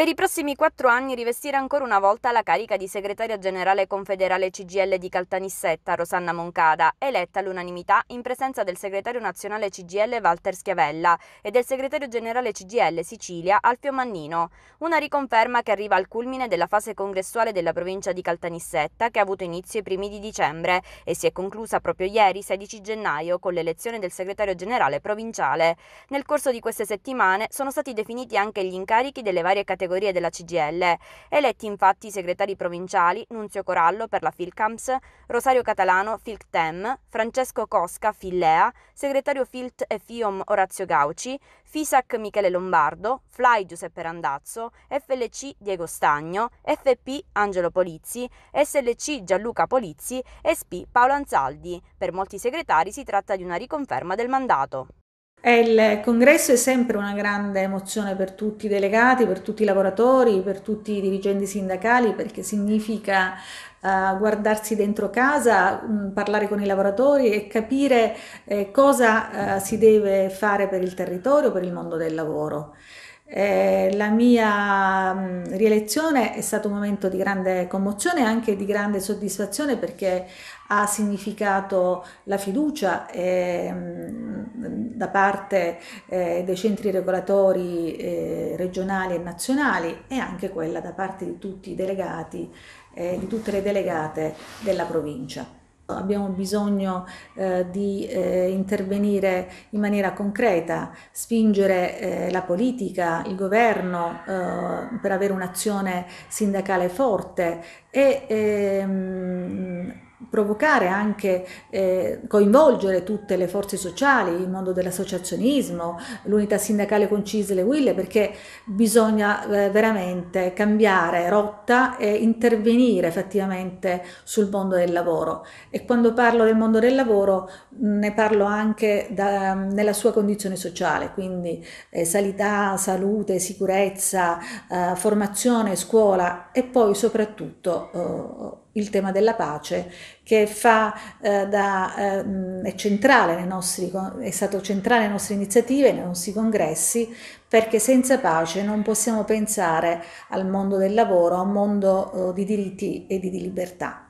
Per i prossimi quattro anni rivestirà ancora una volta la carica di segretaria generale confederale CGL di Caltanissetta, Rosanna Moncada, eletta all'unanimità in presenza del segretario nazionale CGL Walter Schiavella e del segretario generale CGL Sicilia Alfio Mannino. Una riconferma che arriva al culmine della fase congressuale della provincia di Caltanissetta che ha avuto inizio i primi di dicembre e si è conclusa proprio ieri 16 gennaio con l'elezione del segretario generale provinciale. Nel corso di queste settimane sono stati definiti anche gli incarichi delle varie categorie categorie della CGL, eletti infatti i segretari provinciali Nunzio Corallo per la Filcams, Rosario Catalano Filctem, Francesco Cosca Fillea, segretario Filt e FIOM Orazio Gauci, FISAC Michele Lombardo, Fly Giuseppe Randazzo, FLC Diego Stagno, FP Angelo Polizzi, SLC Gianluca Polizzi e SP Paolo Anzaldi. Per molti segretari si tratta di una riconferma del mandato il congresso è sempre una grande emozione per tutti i delegati, per tutti i lavoratori, per tutti i dirigenti sindacali, perché significa uh, guardarsi dentro casa, mh, mm, parlare con i lavoratori e capire eh, cosa uh, si deve fare per il territorio, per il mondo del lavoro. Eh, la mia mh, mm, rielezione è stato un momento di grande commozione e anche di grande soddisfazione perché ha significato la fiducia e mh, mm, da parte eh, dei centri regolatori eh, regionali e nazionali e anche quella da parte di tutti i delegati, eh, di tutte le delegate della provincia. Abbiamo bisogno eh, di eh, intervenire in maniera concreta, spingere eh, la politica, il governo per avere un'azione sindacale forte e ehm, provocare anche, eh, coinvolgere tutte le forze sociali, il mondo dell'associazionismo, l'unità sindacale con Cisle e Wille, perché bisogna eh, veramente cambiare rotta e intervenire effettivamente sul mondo del lavoro. E quando parlo del mondo del lavoro ne parlo anche da, nella sua condizione sociale, quindi eh, sanità, salute, sicurezza, eh, formazione, scuola e poi soprattutto eh, il tema della pace che fa, eh, da, eh, è, centrale nostri, è stato centrale nelle nostre iniziative, nei nostri congressi, perché senza pace non possiamo pensare al mondo del lavoro, a un mondo eh, di diritti e di libertà.